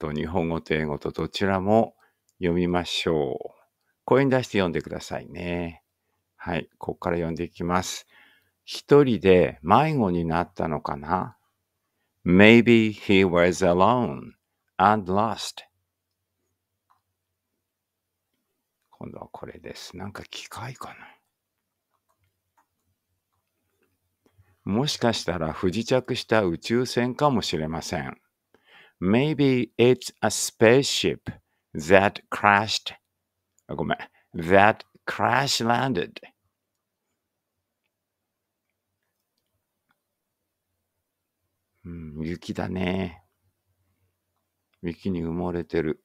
と日本語と英語とどちらも読みましょう。声に出して読んでくださいね。はい、ここから読んでいきます。一人で迷子になったのかな ?Maybe he was alone and lost. 今度はこれです。なんか機械かなもしかしたら不時着した宇宙船かもしれません。Maybe it's a spaceship that crashed. ごめん。That crash landed. うん、雪だね。雪に埋もれてる。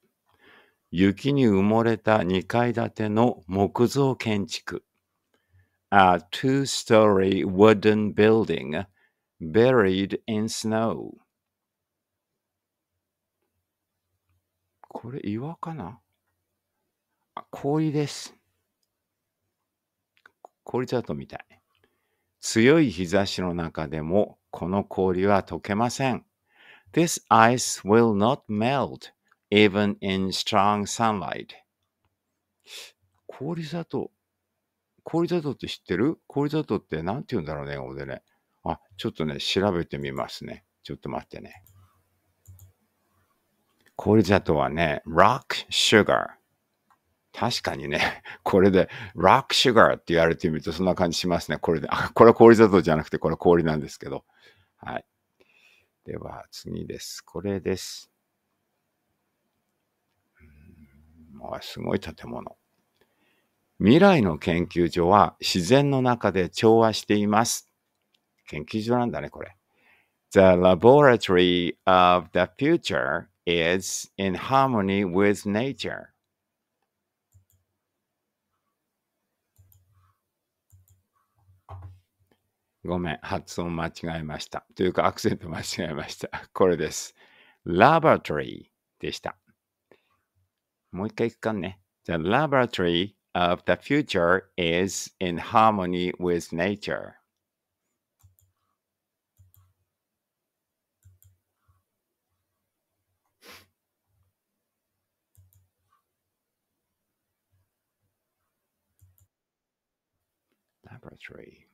雪に埋もれた2階建ての木造建築。A two-story wooden building buried in snow. これ岩かなあ、氷です。氷砂糖みたい。強い日差しの中でもこの氷は溶けません。This ice will not melt even in strong sunlight. 氷砂糖。氷砂糖って知ってる氷砂糖って何て言うんだろうね、英語でね。あ、ちょっとね、調べてみますね。ちょっと待ってね。氷砂糖はね、rock sugar。確かにね、これで rock sugar って言われてみるとそんな感じしますね。これで、あ、これは氷砂糖じゃなくて、これは氷なんですけど。はい。では次です。これです。うん、まあ、すごい建物。未来の研究所は自然の中で調和しています。研究所なんだね、これ。The laboratory of the future is in harmony with nature. ごめん、発音間違えました。というか、アクセント間違えました。これです。laboratory でした。もう一回いくかね。The laboratory of the future is in harmony with nature. laboratory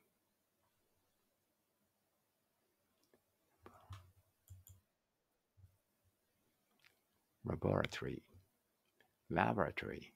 laboratory laboratory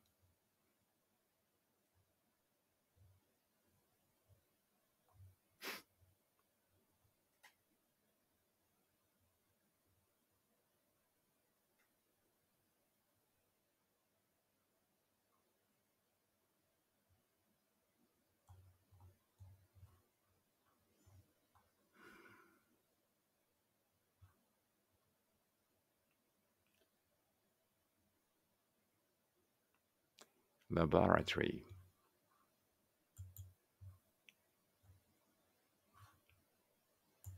laboratory